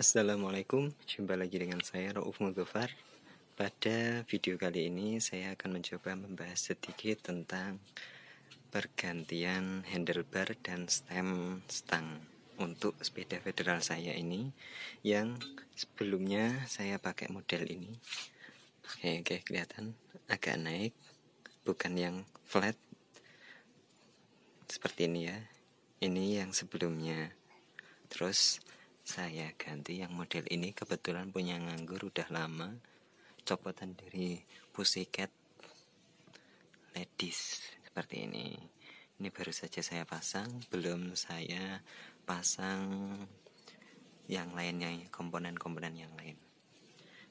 Assalamualaikum, jumpa lagi dengan saya Rauf Mugofar Pada video kali ini saya akan mencoba membahas sedikit tentang pergantian handlebar dan stem stang untuk sepeda federal saya ini yang sebelumnya saya pakai model ini. Oke, oke kelihatan agak naik, bukan yang flat seperti ini ya. Ini yang sebelumnya. Terus saya ganti yang model ini kebetulan punya nganggur udah lama copotan dari pusiket ladies seperti ini ini baru saja saya pasang belum saya pasang yang lainnya komponen-komponen yang lain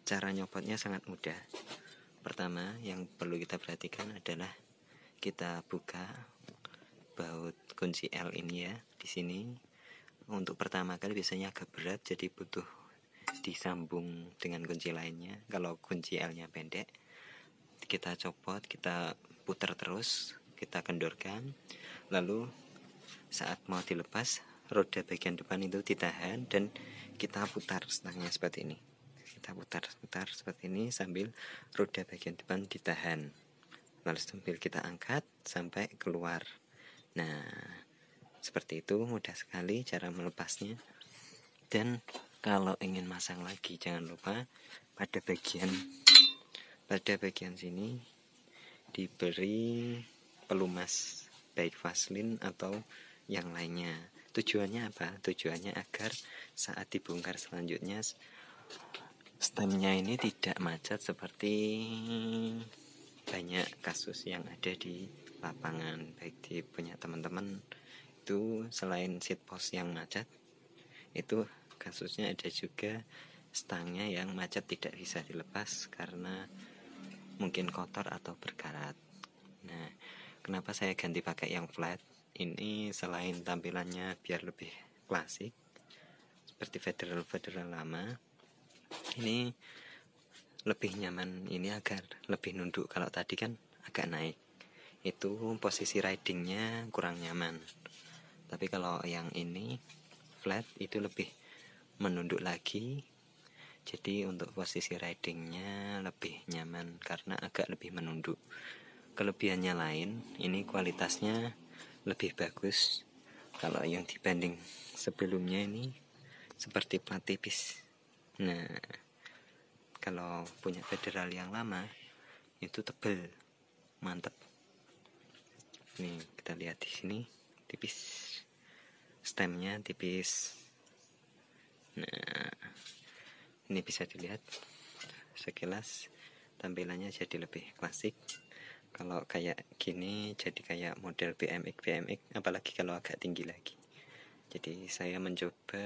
cara nyopotnya sangat mudah pertama yang perlu kita perhatikan adalah kita buka baut kunci L ini ya di sini untuk pertama kali biasanya agak berat jadi butuh disambung dengan kunci lainnya kalau kunci L nya pendek kita copot kita putar terus kita kendorkan lalu saat mau dilepas roda bagian depan itu ditahan dan kita putar setengahnya seperti ini kita putar-putar seperti ini sambil roda bagian depan ditahan lalu sambil kita angkat sampai keluar nah seperti itu, mudah sekali cara melepasnya. Dan kalau ingin masang lagi, jangan lupa pada bagian pada bagian sini diberi pelumas baik vaselin atau yang lainnya. Tujuannya apa? Tujuannya agar saat dibongkar selanjutnya stemnya ini tidak macet seperti banyak kasus yang ada di lapangan baik di punya teman-teman itu selain seat post yang macet itu kasusnya ada juga stangnya yang macet tidak bisa dilepas karena mungkin kotor atau berkarat. Nah, kenapa saya ganti pakai yang flat? Ini selain tampilannya biar lebih klasik seperti federal-federal lama. Ini lebih nyaman ini agar lebih nunduk kalau tadi kan agak naik. Itu posisi ridingnya kurang nyaman tapi kalau yang ini flat itu lebih menunduk lagi jadi untuk posisi ridingnya lebih nyaman karena agak lebih menunduk kelebihannya lain ini kualitasnya lebih bagus kalau yang dibanding sebelumnya ini seperti plat tipis nah kalau punya federal yang lama itu tebel mantep nih kita lihat di sini tipis stemnya tipis nah ini bisa dilihat sekilas tampilannya jadi lebih klasik kalau kayak gini jadi kayak model BMX BMX apalagi kalau agak tinggi lagi jadi saya mencoba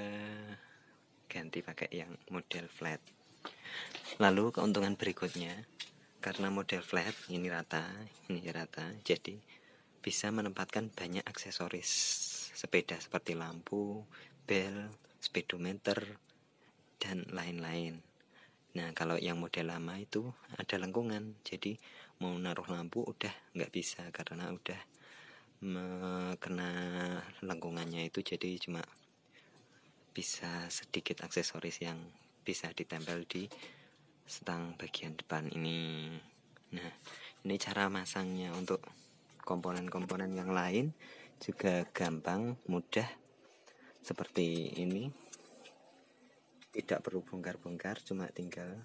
ganti pakai yang model flat lalu keuntungan berikutnya karena model flat ini rata ini rata jadi bisa menempatkan banyak aksesoris sepeda seperti lampu, bel, speedometer, dan lain-lain. Nah kalau yang model lama itu ada lengkungan, jadi mau naruh lampu udah nggak bisa karena udah kena lengkungannya itu jadi cuma bisa sedikit aksesoris yang bisa ditempel di setang bagian depan ini. Nah, ini cara masangnya untuk komponen-komponen yang lain juga gampang mudah seperti ini tidak perlu bongkar-bongkar cuma tinggal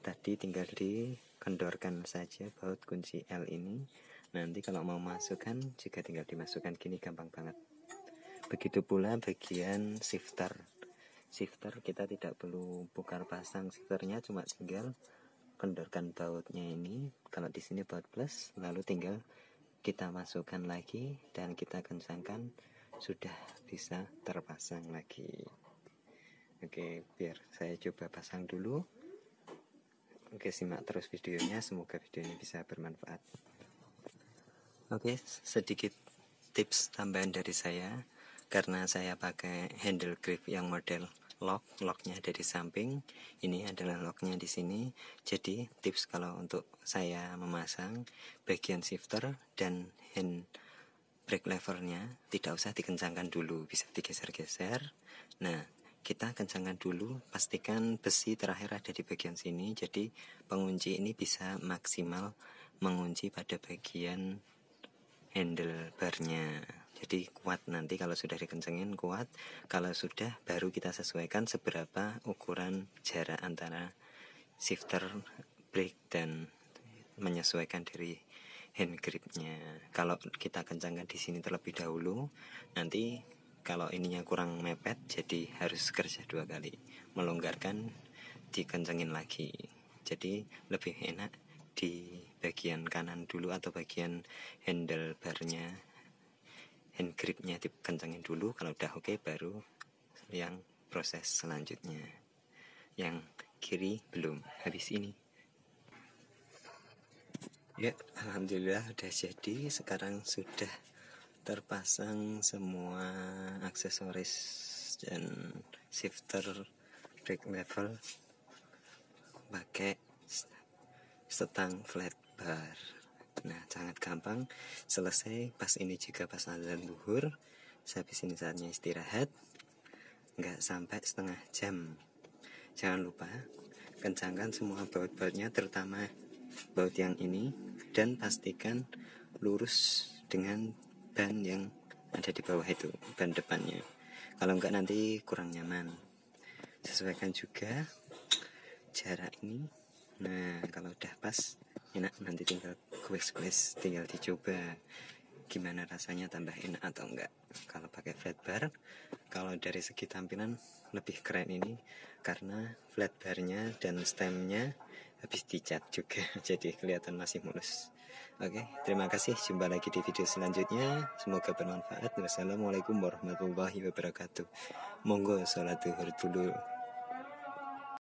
tadi tinggal dikendorkan saja baut kunci L ini nanti kalau mau masukkan juga tinggal dimasukkan gini gampang banget begitu pula bagian shifter shifter kita tidak perlu bongkar pasang shifternya cuma tinggal kendorkan bautnya ini kalau di sini baut plus lalu tinggal kita masukkan lagi dan kita kencangkan sudah bisa terpasang lagi oke biar saya coba pasang dulu oke simak terus videonya semoga videonya bisa bermanfaat oke sedikit tips tambahan dari saya karena saya pakai handle grip yang model lock locknya dari samping ini adalah locknya di sini jadi tips kalau untuk saya memasang bagian shifter dan hand brake levernya tidak usah dikencangkan dulu bisa digeser-geser nah kita kencangkan dulu pastikan besi terakhir ada di bagian sini jadi pengunci ini bisa maksimal mengunci pada bagian handle handlebarnya jadi kuat nanti kalau sudah dikencengin kuat, kalau sudah baru kita sesuaikan seberapa ukuran jarak antara shifter, brake dan menyesuaikan dari hand gripnya. Kalau kita kencangkan di sini terlebih dahulu, nanti kalau ininya kurang mepet, jadi harus kerja dua kali, melonggarkan, dikencengin lagi. Jadi lebih enak di bagian kanan dulu atau bagian handle barnya hand gripnya dikencangin dulu kalau udah oke okay, baru yang proses selanjutnya yang kiri belum habis ini ya alhamdulillah udah jadi sekarang sudah terpasang semua aksesoris dan shifter brake level pakai setang flat bar Nah, sangat gampang. Selesai pas ini juga pas azan duhur. Saya sini saatnya istirahat. Nggak sampai setengah jam. Jangan lupa kencangkan semua baut-bautnya terutama baut yang ini dan pastikan lurus dengan ban yang ada di bawah itu, ban depannya. Kalau enggak nanti kurang nyaman. Sesuaikan juga jarak ini. Nah, kalau udah pas enak nanti tinggal quest quest tinggal dicoba gimana rasanya tambah enak atau enggak kalau pakai flat bar kalau dari segi tampilan lebih keren ini karena flat barnya dan stemnya habis dicat juga jadi kelihatan masih mulus oke terima kasih jumpa lagi di video selanjutnya semoga bermanfaat wassalamualaikum warahmatullahi wabarakatuh monggo sholat duhur